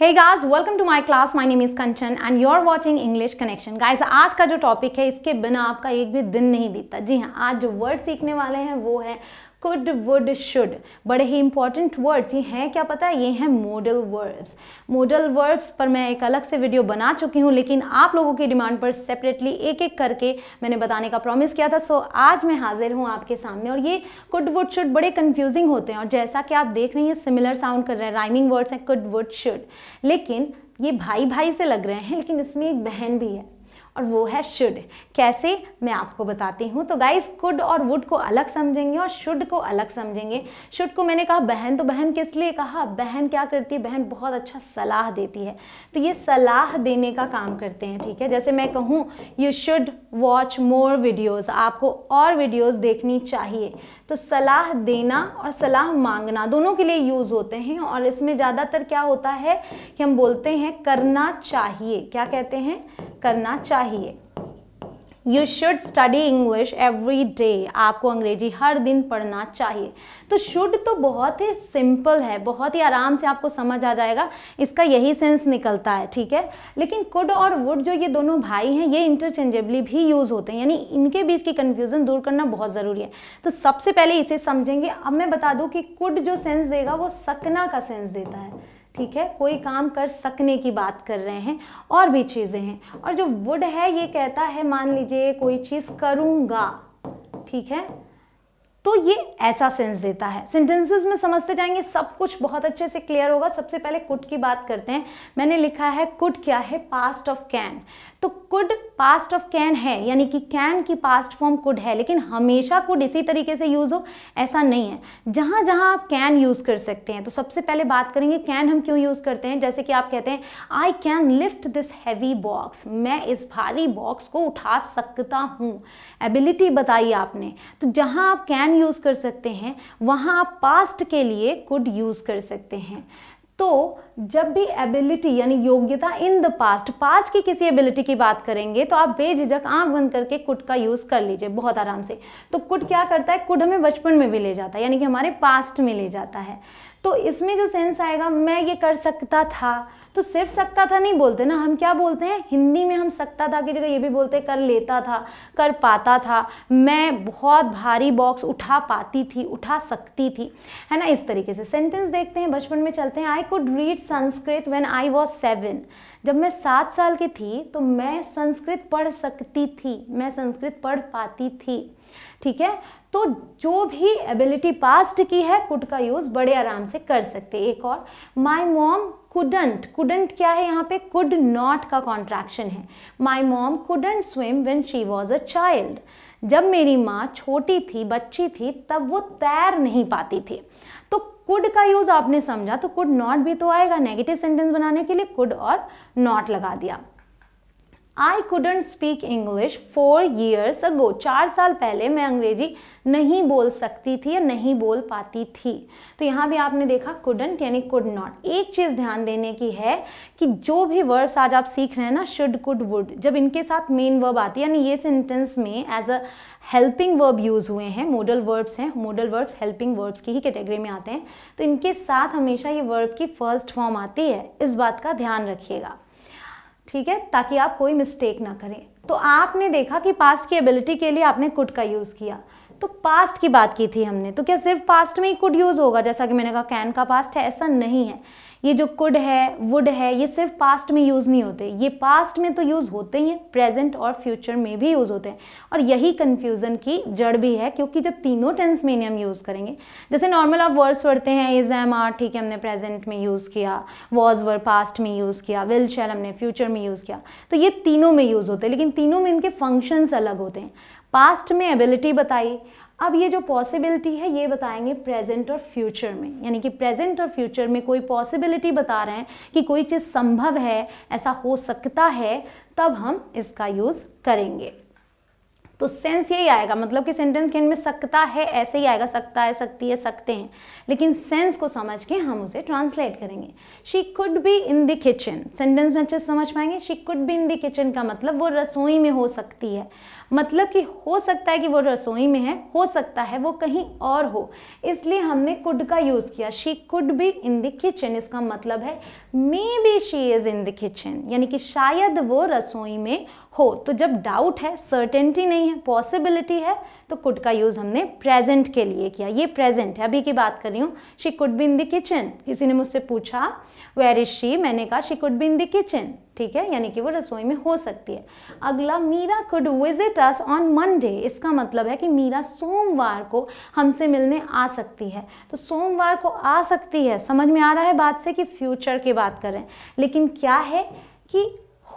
hey guys welcome to my class my name is Kanchan and you are watching English connection guys आज का जो topic है इसके बिना आपका एक भी दिन नहीं बीतता जी हाँ आज जो वर्ड सीखने वाले हैं वो है could, वुड शुड बड़े ही इंपॉर्टेंट वर्ड्स ये हैं क्या पता है ये हैं मॉडल वर्ब्स मॉडल वर्ब्स पर मैं एक अलग से वीडियो बना चुकी हूँ लेकिन आप लोगों की डिमांड पर सेपरेटली एक एक करके मैंने बताने का प्रॉमिस किया था सो आज मैं हाजिर हूँ आपके सामने और ये कुड वुड शुड बड़े कन्फ्यूजिंग होते हैं और जैसा कि आप देख रहे हैं ये सिमिलर साउंड कर रहे हैं राइमिंग वर्ड्स हैं कुड वुड शुड लेकिन ये भाई भाई से लग रहे हैं लेकिन इसमें एक बहन भी है और वो है शुड कैसे मैं आपको बताती हूँ तो गाइस कुड और वुड को अलग समझेंगे और शुड को अलग समझेंगे शुड को मैंने कहा बहन तो बहन किस लिए कहा बहन क्या करती है बहन बहुत अच्छा सलाह देती है तो ये सलाह देने का काम करते हैं ठीक है जैसे मैं कहूँ you should watch more videos आपको और वीडियोज़ देखनी चाहिए तो सलाह देना और सलाह मांगना दोनों के लिए यूज़ होते हैं और इसमें ज़्यादातर क्या होता है कि हम बोलते हैं करना चाहिए क्या कहते हैं करना चाहिए you should study English every day आपको अंग्रेजी हर दिन पढ़ना चाहिए तो शुड तो बहुत ही सिंपल है बहुत ही आराम से आपको समझ आ जाएगा इसका यही सेंस निकलता है ठीक है लेकिन कुड और वुड जो ये दोनों भाई हैं ये इंटरचेंजेबली भी यूज़ होते हैं यानी इनके बीच की कन्फ्यूज़न दूर करना बहुत ज़रूरी है तो सबसे पहले इसे समझेंगे अब मैं बता दूँ कि कुड जो सेंस देगा वो सकना का सेंस देता है ठीक है कोई काम कर सकने की बात कर रहे हैं और भी चीज़ें हैं और जो वुड है ये कहता है मान लीजिए कोई चीज़ करूँगा ठीक है तो ये ऐसा सेंस देता है सेंटेंसेस में समझते जाएंगे सब कुछ बहुत अच्छे से क्लियर होगा सबसे पहले कुड की बात करते हैं मैंने लिखा है कुड क्या है पास्ट ऑफ कैन तो कुड पास्ट ऑफ कैन है यानी कि कैन की पास्ट फॉर्म कुड है लेकिन हमेशा कुड इसी तरीके से यूज़ हो ऐसा नहीं है जहां जहाँ आप कैन यूज़ कर सकते हैं तो सबसे पहले बात करेंगे कैन हम क्यों यूज़ करते हैं जैसे कि आप कहते हैं I can lift this heavy box मैं इस भारी बॉक्स को उठा सकता हूँ एबिलिटी बताई आपने तो जहाँ आप कैन यूज़ कर सकते हैं वहाँ आप पास्ट के लिए कुड यूज़ कर सकते हैं तो जब भी एबिलिटी यानी योग्यता इन द पास्ट पास्ट की किसी एबिलिटी की बात करेंगे तो आप बेझिझक आंख बंद करके कुट का यूज़ कर लीजिए बहुत आराम से तो कुट क्या करता है कुट हमें बचपन में भी ले जाता है यानी कि हमारे पास्ट में ले जाता है तो इसमें जो सेंस आएगा मैं ये कर सकता था तो सिर्फ सकता था नहीं बोलते ना हम क्या बोलते हैं हिंदी में हम सकता था की जगह ये भी बोलते कर लेता था कर पाता था मैं बहुत भारी बॉक्स उठा पाती थी उठा सकती थी है ना इस तरीके से सेंटेंस देखते हैं बचपन में चलते हैं I could read Sanskrit when I was seven जब मैं सात साल की थी तो मैं संस्कृत पढ़ सकती थी मैं संस्कृत पढ़ पाती थी ठीक है तो जो भी एबिलिटी पास्ट की है कुड का यूज़ बड़े आराम से कर सकते एक और माई मॉम कुडंट कुडंट क्या है यहाँ पे कुड नॉट का कॉन्ट्रैक्शन है my mom couldn't swim when she was a child जब मेरी माँ छोटी थी बच्ची थी तब वो तैर नहीं पाती थी तो कुड का यूज़ आपने समझा तो कुड नॉट भी तो आएगा नेगेटिव सेंटेंस बनाने के लिए कुड और नॉट लगा दिया I couldn't speak English four years ago चार साल पहले मैं अंग्रेजी नहीं बोल सकती थी या नहीं बोल पाती थी तो यहाँ भी आपने देखा कुडेंट यानी कुड नॉट एक चीज़ ध्यान देने की है कि जो भी वर्ब्स आज आप सीख रहे हैं ना शुड कुड वुड जब इनके साथ मेन वर्ब आती है यानी ये सेंटेंस में as a helping verb use हुए हैं मोडल वर्ब्स हैं मोडल वर्ब्स हेल्पिंग वर्ब्स की ही कैटेगरी में आते हैं तो इनके साथ हमेशा ये वर्ब की फर्स्ट फॉर्म आती है इस बात का ध्यान रखिएगा ठीक है ताकि आप कोई मिस्टेक ना करें तो आपने देखा कि पास्ट की एबिलिटी के लिए आपने कुट का यूज़ किया तो पास्ट की बात की थी हमने तो क्या सिर्फ पास्ट में ही कुड यूज़ होगा जैसा कि मैंने कहा कैन का पास्ट है ऐसा नहीं है ये जो कुड है वुड है ये सिर्फ पास्ट में यूज़ नहीं होते ये पास्ट में तो यूज़ होते ही हैं प्रेजेंट और फ्यूचर में भी यूज़ होते हैं और यही कन्फ्यूज़न की जड़ भी है क्योंकि जब तीनों टेंस में हम यूज़ करेंगे जैसे नॉर्मल आप वर्ड्स पढ़ते हैं इज एम आर ठीक है हमने प्रेजेंट में यूज़ किया वॉज वर पास्ट में यूज़ किया विल शेल हमने फ्यूचर में यूज़ किया तो ये तीनों में यूज़ होते हैं लेकिन तीनों में इनके फंक्शंस अलग होते हैं पास्ट में एबिलिटी बताई अब ये जो पॉसिबिलिटी है ये बताएंगे प्रेजेंट और फ्यूचर में यानी कि प्रेजेंट और फ्यूचर में कोई पॉसिबिलिटी बता रहे हैं कि कोई चीज़ संभव है ऐसा हो सकता है तब हम इसका यूज़ करेंगे तो सेंस यही आएगा मतलब कि सेंटेंस के एंड में सकता है ऐसे ही आएगा सकता है सकती है सकते हैं लेकिन सेंस को समझ के हम उसे ट्रांसलेट करेंगे she could be in the kitchen sentence में अच्छे से समझ पाएंगे she could be in the kitchen का मतलब वो रसोई में हो सकती है मतलब कि हो सकता है कि वो रसोई में है हो सकता है वो कहीं और हो इसलिए हमने कुड का यूज़ किया she could be in the kitchen इसका मतलब है maybe she is in the kitchen यानी कि शायद वो रसोई में हो तो जब डाउट है सर्टेनिटी नहीं है पॉसिबिलिटी है तो कुड का यूज़ हमने प्रेजेंट के लिए किया ये प्रेजेंट है अभी की बात कर रही हूँ she could be in the kitchen किसी ने मुझसे पूछा वेर इज शी मैंने कहा she could be in the kitchen ठीक है यानी कि वो रसोई में हो सकती है अगला Meera could visit us on Monday इसका मतलब है कि मीरा सोमवार को हमसे मिलने आ सकती है तो सोमवार को आ सकती है समझ में आ रहा है बात से कि फ्यूचर की बात करें लेकिन क्या है कि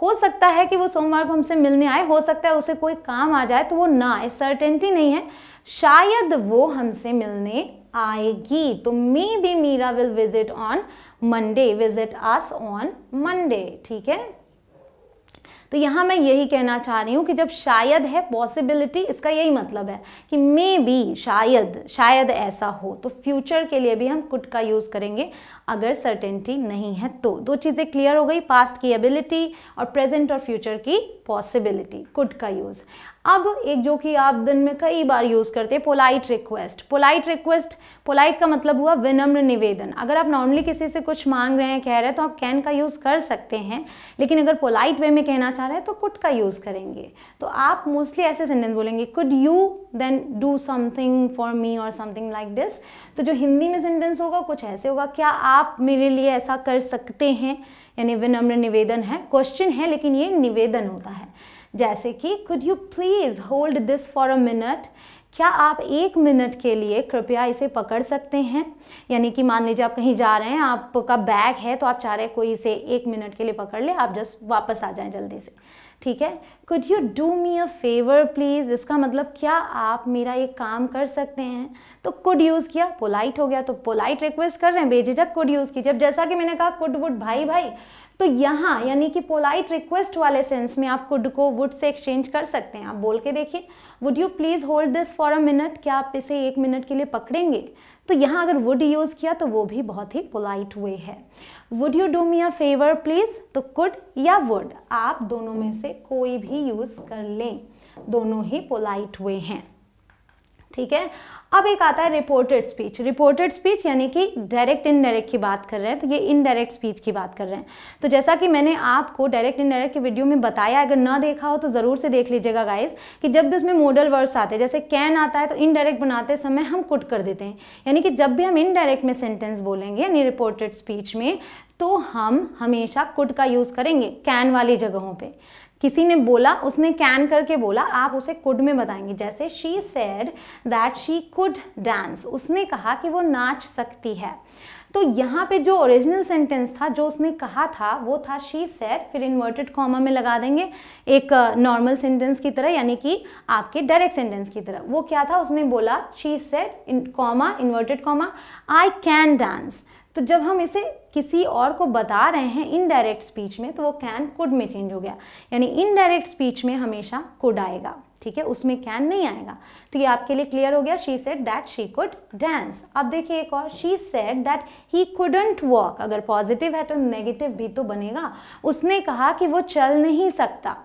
हो सकता है कि वो सोमवार को हमसे मिलने आए हो सकता है उसे कोई काम आ जाए तो वो ना आए सर्टेनिटी नहीं है शायद वो हमसे मिलने आएगी तो maybe Meera will visit on Monday visit us on Monday ठीक है तो यहाँ मैं यही कहना चाह रही हूँ कि जब शायद है पॉसिबिलिटी इसका यही मतलब है कि मे बी शायद शायद ऐसा हो तो फ्यूचर के लिए भी हम कुट का यूज़ करेंगे अगर सर्टेनिटी नहीं है तो दो चीज़ें क्लियर हो गई पास्ट की एबिलिटी और प्रेजेंट और फ्यूचर की पॉसिबिलिटी कुट का यूज़ अब एक जो कि आप दिन में कई बार यूज़ करते हैं polite request polite request polite का मतलब हुआ विनम्र निवेदन अगर आप नॉर्मली किसी से कुछ मांग रहे हैं कह रहे हैं तो आप कैन का यूज़ कर सकते हैं लेकिन अगर पोलाइट वे में कहना चाह रहे हैं तो कुट का यूज़ करेंगे तो आप मोस्टली ऐसे सेंटेंस बोलेंगे could you then do something for me और समथिंग लाइक दिस तो जो हिंदी में सेंटेंस होगा कुछ ऐसे होगा क्या आप मेरे लिए ऐसा कर सकते हैं यानी विनम्र निवेदन है क्वेश्चन है लेकिन ये निवेदन होता है जैसे कि could you please hold this for a minute क्या आप एक मिनट के लिए कृपया इसे पकड़ सकते हैं यानी कि मान लीजिए आप कहीं जा रहे हैं आपका बैग है तो आप चाह रहे हैं कोई इसे एक मिनट के लिए पकड़ ले आप जस्ट वापस आ जाएं जल्दी से ठीक है could you do me a favour please इसका मतलब क्या आप मेरा ये काम कर सकते हैं तो कुड यूज़ किया पोलाइट हो गया तो पोलाइट रिक्वेस्ट कर रहे हैं बेझिझक कुड यूज़ की जब जैसा कि मैंने कहा कुड वुड भाई भाई तो यहाँ यानी कि पोलाइट रिक्वेस्ट वाले सेंस में आप कुड को वुड से एक्सचेंज कर सकते हैं आप बोल के देखिए would you please hold this for a minute क्या आप इसे एक मिनट के लिए पकड़ेंगे तो यहाँ अगर वुड यूज़ किया तो वो भी बहुत ही पोलाइट वे है would you do me a favour please तो कुड या वुड आप दोनों में से कोई भी यूज़ कर लें दोनों ही पोलाइट वे हैं ठीक है अब एक आता है रिपोर्टेड स्पीच रिपोर्टेड स्पीच यानी कि डायरेक्ट इनडायरेक्ट की बात कर रहे हैं तो ये इनडायरेक्ट स्पीच की बात कर रहे हैं तो जैसा कि मैंने आपको डायरेक्ट इनडायरेक्ट की वीडियो में बताया अगर ना देखा हो तो ज़रूर से देख लीजिएगा गाइज कि जब भी उसमें मॉडल वर्ड्स आते हैं जैसे कैन आता है तो इनडायरेक्ट बनाते समय हम कुट कर देते हैं यानी कि जब भी हम इनडायरेक्ट में सेंटेंस बोलेंगे यानी रिपोर्टेड स्पीच में तो हम हमेशा कुट का यूज़ करेंगे कैन वाली जगहों पर किसी ने बोला उसने कैन करके बोला आप उसे कुड में बताएंगे जैसे she said that she could dance उसने कहा कि वो नाच सकती है तो यहाँ पे जो ओरिजिनल सेंटेंस था जो उसने कहा था वो था शी सेड फिर इन्वर्टेड कॉमा में लगा देंगे एक नॉर्मल uh, सेंटेंस की तरह यानी कि आपके डायरेक्ट सेंटेंस की तरह वो क्या था उसने बोला she said comma inverted comma I can dance तो जब हम इसे किसी और को बता रहे हैं इनडायरेक्ट स्पीच में तो वो कैन कुड में चेंज हो गया यानी इनडायरेक्ट स्पीच में हमेशा कुड आएगा ठीक है उसमें कैन नहीं आएगा तो ये आपके लिए क्लियर हो गया she said that she could dance अब देखिए एक और she said that he couldn't walk अगर पॉजिटिव है तो नेगेटिव भी तो बनेगा उसने कहा कि वो चल नहीं सकता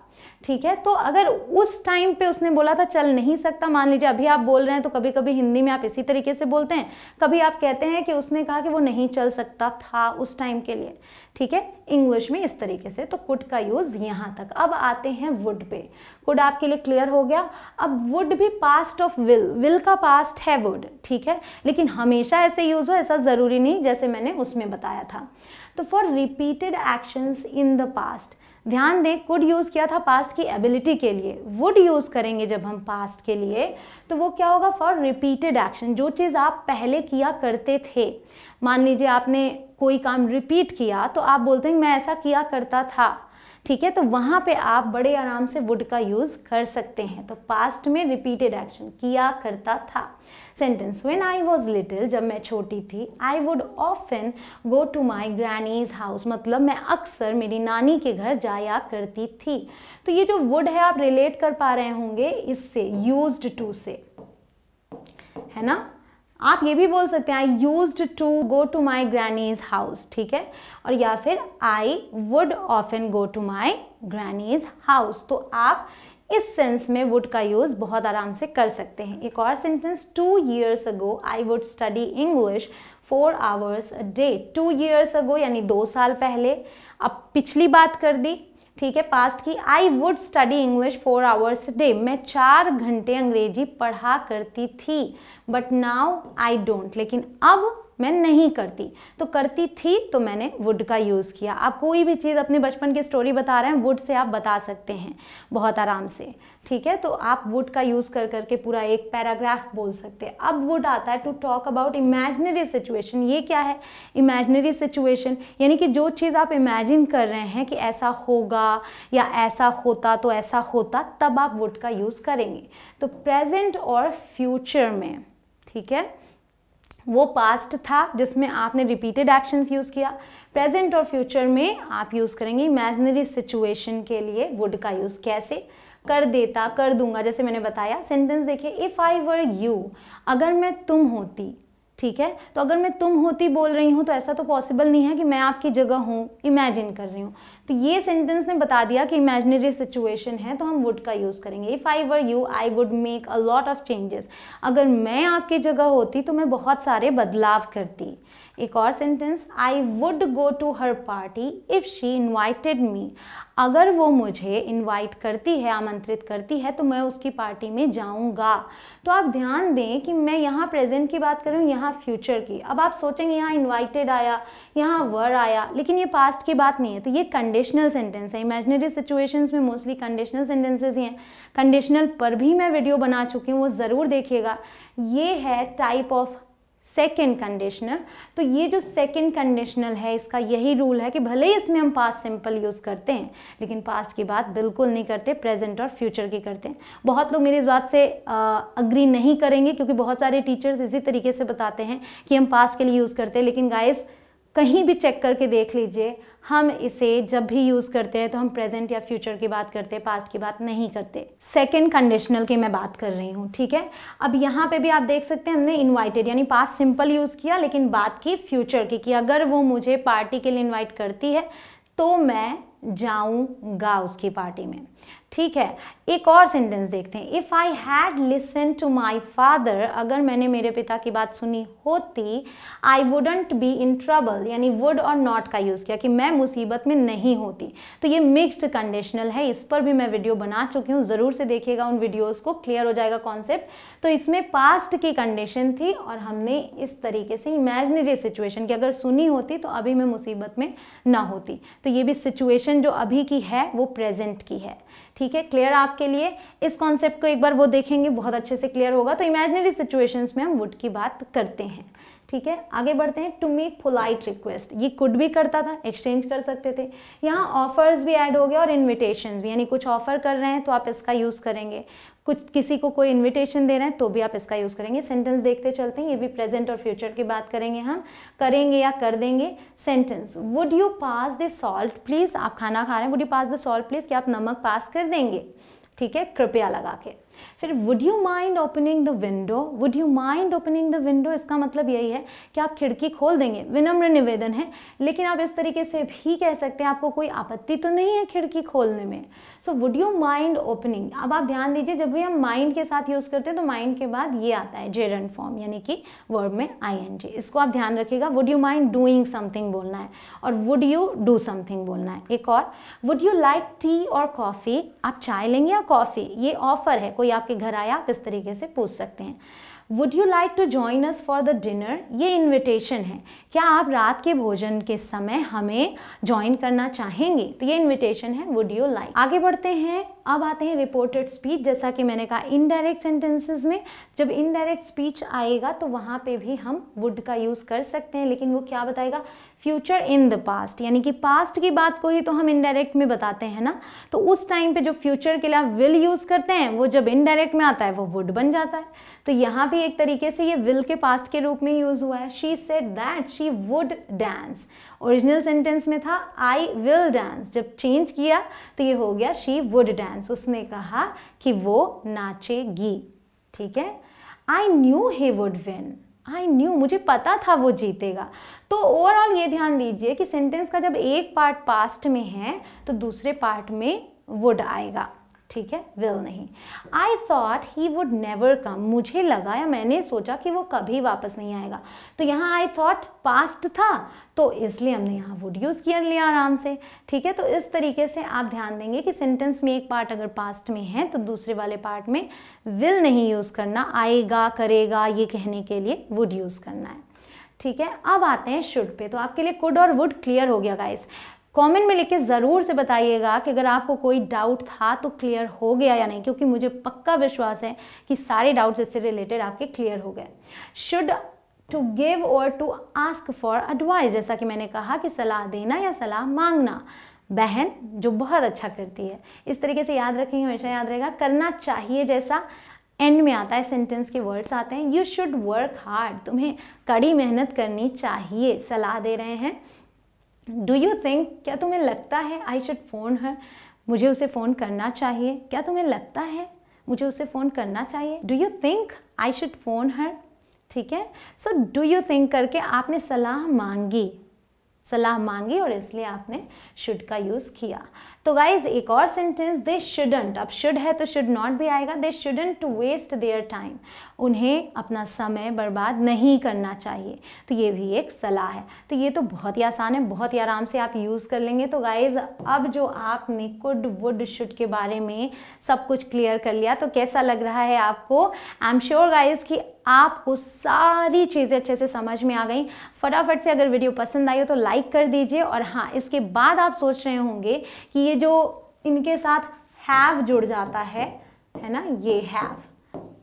ठीक है तो अगर उस टाइम पे उसने बोला था चल नहीं सकता मान लीजिए अभी आप बोल रहे हैं तो कभी कभी हिंदी में आप इसी तरीके से बोलते हैं कभी आप कहते हैं कि उसने कहा कि वो नहीं चल सकता था उस टाइम के लिए ठीक है इंग्लिश में इस तरीके से तो कुड का यूज़ यहाँ तक अब आते हैं वुड पे कुड आपके लिए क्लियर हो गया अब वुड भी पास्ट ऑफ विल विल का पास्ट है वुड ठीक है लेकिन हमेशा ऐसे यूज़ हो ऐसा ज़रूरी नहीं जैसे मैंने उसमें बताया था तो for repeated actions in the past ध्यान दें कुड यूज़ किया था पास्ट की एबिलिटी के लिए वुड यूज़ करेंगे जब हम पास्ट के लिए तो वो क्या होगा फॉर रिपीटेड एक्शन जो चीज़ आप पहले किया करते थे मान लीजिए आपने कोई काम रिपीट किया तो आप बोलते हैं मैं ऐसा किया करता था ठीक है तो वहां पे आप बड़े आराम से वुड का यूज़ कर सकते हैं तो पास्ट में रिपीटेड एक्शन किया करता था sentence when I was little जब मैं छोटी थी I would often go to my granny's house मतलब मैं अक्सर मेरी नानी के घर जाया करती थी तो ये जो वुड है आप रिलेट कर पा रहे होंगे इससे यूज टू से है ना आप ये भी बोल सकते हैं I used to go to my granny's house ठीक है और या फिर I would often go to my granny's house तो आप इस सेंस में वुड का यूज़ बहुत आराम से कर सकते हैं एक और sentence two years ago I would study English four hours a day two years ago यानी दो साल पहले अब पिछली बात कर दी ठीक है पास्ट की I would study English four hours day मैं चार घंटे अंग्रेजी पढ़ा करती थी बट नाउ आई डोंट लेकिन अब मैं नहीं करती तो करती थी तो मैंने वुड का यूज़ किया आप कोई भी चीज़ अपने बचपन की स्टोरी बता रहे हैं वुड से आप बता सकते हैं बहुत आराम से ठीक है तो आप वुड का यूज़ कर करके पूरा एक पैराग्राफ बोल सकते हैं अब वुड आता है to talk about imaginary situation ये क्या है इमेजनरी सिचुएशन यानी कि जो चीज़ आप इमेजिन कर रहे हैं कि ऐसा होगा या ऐसा होता तो ऐसा होता तब आप वुड का यूज़ करेंगे तो प्रेजेंट और फ्यूचर में ठीक है वो पास्ट था जिसमें आपने रिपीटेड एक्शंस यूज़ किया प्रेजेंट और फ्यूचर में आप यूज़ करेंगे इमेजनरी सिचुएशन के लिए वुड का यूज़ कैसे कर देता कर दूंगा जैसे मैंने बताया सेंटेंस देखिए इफ़ आई वर यू अगर मैं तुम होती ठीक है तो अगर मैं तुम होती बोल रही हूँ तो ऐसा तो पॉसिबल नहीं है कि मैं आपकी जगह हूँ इमेजिन कर रही हूँ तो ये सेंटेंस ने बता दिया कि इमेजिनरी सिचुएशन है तो हम वुड का यूज़ करेंगे if I were you I would make a lot of changes अगर मैं आपकी जगह होती तो मैं बहुत सारे बदलाव करती एक और sentence I would go to her party if she invited me अगर वो मुझे इनवाइट करती है आमंत्रित करती है तो मैं उसकी पार्टी में जाऊंगा तो आप ध्यान दें कि मैं यहाँ प्रेजेंट की बात करूँ यहाँ फ्यूचर की अब आप सोचेंगे यहाँ इन्वाइटेड आया यहाँ वर आया लेकिन ये पास्ट की बात नहीं है तो ये कंडीशनल सेंटेंस है इमेजनरी सिचुएशंस में मोस्टली कंडीशनल सेंटेंसेज ही हैं कंडीशनल पर भी मैं वीडियो बना चुकी हूँ वो ज़रूर देखिएगा ये है टाइप ऑफ सेकेंड कंडीशनल तो ये जो सेकेंड कंडीशनल है इसका यही रूल है कि भले ही इसमें हम पास्ट सिंपल यूज़ करते हैं लेकिन पास्ट की बात बिल्कुल नहीं करते प्रेजेंट और फ्यूचर की करते हैं बहुत लोग मेरी इस बात से अग्री नहीं करेंगे क्योंकि बहुत सारे टीचर्स इसी तरीके से बताते हैं कि हम पास्ट के लिए यूज़ करते हैं लेकिन गाइस कहीं भी चेक करके देख लीजिए हम इसे जब भी यूज़ करते हैं तो हम प्रेजेंट या फ्यूचर की बात करते हैं पास्ट की बात नहीं करते सेकेंड कंडीशनल की मैं बात कर रही हूँ ठीक है अब यहाँ पे भी आप देख सकते हैं हमने इनवाइटेड यानी पास्ट सिंपल यूज़ किया लेकिन बात की फ्यूचर की कि अगर वो मुझे पार्टी के लिए इन्वाइट करती है तो मैं जाऊँगा उसकी पार्टी में ठीक है एक और सेंटेंस देखते हैं if I had listen to my father अगर मैंने मेरे पिता की बात सुनी होती I wouldn't be in trouble यानी वुड और नॉट का यूज़ किया कि मैं मुसीबत में नहीं होती तो ये मिक्स्ड कंडीशनल है इस पर भी मैं वीडियो बना चुकी हूँ ज़रूर से देखिएगा उन वीडियोज़ को क्लियर हो जाएगा कॉन्सेप्ट तो इसमें पास्ट की कंडीशन थी और हमने इस तरीके से इमेजनरी सिचुएशन की अगर सुनी होती तो अभी मैं मुसीबत में ना होती तो ये भी सिचुएशन जो अभी की है वो प्रेजेंट की है ठीक है क्लियर आप के लिए इस कॉन्सेप्ट को एक बार वो देखेंगे बहुत अच्छे से क्लियर होगा तो इमेजनरी सिचुएशंस में हम वुड की बात करते हैं ठीक है आगे बढ़ते हैं टू मेक पोलाइट रिक्वेस्ट ये कुड भी करता था एक्सचेंज कर सकते थे यहाँ ऑफर्स भी ऐड हो गया और इन्विटेशन भी यानी कुछ ऑफर कर रहे हैं तो आप इसका यूज़ करेंगे कुछ किसी को कोई इनविटेशन दे रहे हैं तो भी आप इसका यूज़ करेंगे सेंटेंस देखते चलते हैं ये भी प्रेजेंट और फ्यूचर की बात करेंगे हम करेंगे या कर देंगे sentence would you pass the salt please आप खाना खा रहे हैं would you pass the salt please क्या आप नमक पास कर देंगे ठीक है कृपया लगा के फिर would you mind opening the window would you mind opening the window इसका मतलब यही है कि आप खिड़की खोल देंगे विनम्र निवेदन है लेकिन आप इस तरीके से भी कह सकते हैं आपको कोई आपत्ति तो नहीं है खिड़की खोलने में so would you mind opening अब आप ध्यान दीजिए जब भी हम माइंड के साथ यूज़ करते हैं तो माइंड के बाद ये आता है जेरन फॉर्म यानी कि वर्ब में आई इसको आप ध्यान रखिएगा would you mind doing something बोलना है और वुड यू डू समथिंग बोलना है एक और वुड यू लाइक टी और कॉफ़ी आप चाय लेंगे या कॉफ़ी ये ऑफर है कोई कोई आपके घर आया आप इस तरीके से पूछ सकते हैं would you like to join us for the dinner ये इन्विटेशन है क्या आप रात के भोजन के समय हमें ज्वाइन करना चाहेंगे तो ये इन्विटेशन है वुड यू लाइक आगे बढ़ते हैं अब आते हैं रिपोर्टेड स्पीच जैसा कि मैंने कहा इनडायरेक्ट सेंटेंसेस में जब इनडायरेक्ट स्पीच आएगा तो वहाँ पे भी हम वुड का यूज़ कर सकते हैं लेकिन वो क्या बताएगा फ्यूचर इन द पास्ट यानी कि पास्ट की बात को ही तो हम इनडायरेक्ट में बताते हैं ना तो उस टाइम पे जो फ्यूचर के लिए आप विल यूज़ करते हैं वो जब इनडायरेक्ट में आता है वो वुड बन जाता है तो यहाँ भी एक तरीके से ये विल के पास्ट के रूप में यूज़ हुआ है she said that she would dance original sentence में था आई विल डांस जब चेंज किया तो ये हो गया शी वुड डांस उसने कहा कि वो नाचेगी ठीक है I knew he would win I knew मुझे पता था वो जीतेगा तो ओवरऑल ये ध्यान दीजिए कि सेंटेंस का जब एक पार्ट पास्ट में है तो दूसरे पार्ट में वुड आएगा ठीक है विल नहीं I thought he would never come मुझे लगा या मैंने सोचा कि वो कभी वापस नहीं आएगा तो यहाँ आई सॉट पास्ट था तो इसलिए हमने यहाँ वुड यूज़ किया लिया आराम से ठीक है तो इस तरीके से आप ध्यान देंगे कि सेंटेंस में एक पार्ट अगर पास्ट में है तो दूसरे वाले पार्ट में विल नहीं यूज़ करना आएगा करेगा ये कहने के लिए वुड यूज़ करना है ठीक है अब आते हैं शुड पे तो आपके लिए कुड और वुड क्लियर हो गया गाइस कमेंट में लिख के ज़रूर से बताइएगा कि अगर आपको कोई डाउट था तो क्लियर हो गया या नहीं क्योंकि मुझे पक्का विश्वास है कि सारे डाउट्स इससे रिलेटेड आपके क्लियर हो गए शुड टू गिव और टू आस्क फॉर एडवाइस जैसा कि मैंने कहा कि सलाह देना या सलाह मांगना बहन जो बहुत अच्छा करती है इस तरीके से याद रखेंगे हमेशा याद रहेगा करना चाहिए जैसा एंड में आता है सेंटेंस के वर्ड्स आते हैं यू शुड वर्क हार्ड तुम्हें कड़ी मेहनत करनी चाहिए सलाह दे रहे हैं डू यू थिंक क्या तुम्हें लगता है आई शुड फ़ोन हर मुझे उसे फ़ोन करना चाहिए क्या तुम्हें लगता है मुझे उसे फ़ोन करना चाहिए do you think I should phone her ठीक है सो डू यू थिंक करके आपने सलाह मांगी सलाह मांगी और इसलिए आपने शुड का यूज़ किया तो गाइज एक और सेंटेंस दे शुडेंट अब शुड है तो शुड नॉट भी आएगा they shouldn't waste their time उन्हें अपना समय बर्बाद नहीं करना चाहिए तो ये भी एक सलाह है तो ये तो बहुत ही आसान है बहुत ही आराम से आप यूज़ कर लेंगे तो गाइज अब जो आपने कुड वुड शुड के बारे में सब कुछ क्लियर कर लिया तो कैसा लग रहा है आपको आई एम श्योर गाइज कि आपको सारी चीज़ें अच्छे से समझ में आ गई फटाफट से अगर वीडियो पसंद आई हो तो लाइक कर दीजिए और हाँ इसके बाद आप सोच रहे होंगे कि ये जो इनके साथ हैव जुड़ जाता है है ना ये have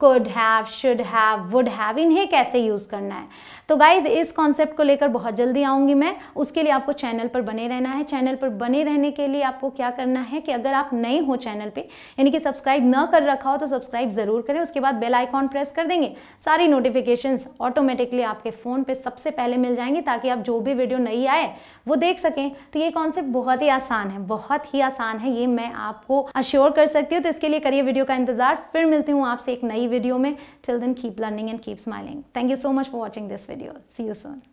could have should have would have इन्हें कैसे यूज़ करना है तो गाइज इस कॉन्सेप्ट को लेकर बहुत जल्दी आऊँगी मैं उसके लिए आपको चैनल पर बने रहना है चैनल पर बने रहने के लिए आपको क्या करना है कि अगर आप नए हो चैनल पर यानी कि सब्सक्राइब न कर रखा हो तो सब्सक्राइब ज़रूर करें उसके बाद बेल आइकॉन प्रेस कर देंगे सारी नोटिफिकेशन ऑटोमेटिकली आपके फ़ोन पर सबसे पहले मिल जाएंगे ताकि आप जो भी वीडियो नई आए वो देख सकें तो ये कॉन्सेप्ट बहुत ही आसान है बहुत ही आसान है ये मैं आपको अश्योर कर सकती हूँ तो इसके लिए करिए वीडियो का इंतज़ार फिर मिलती हूँ आपसे एक नई वीडियो में till then keep learning and keep smiling thank you so much for watching this video see you Son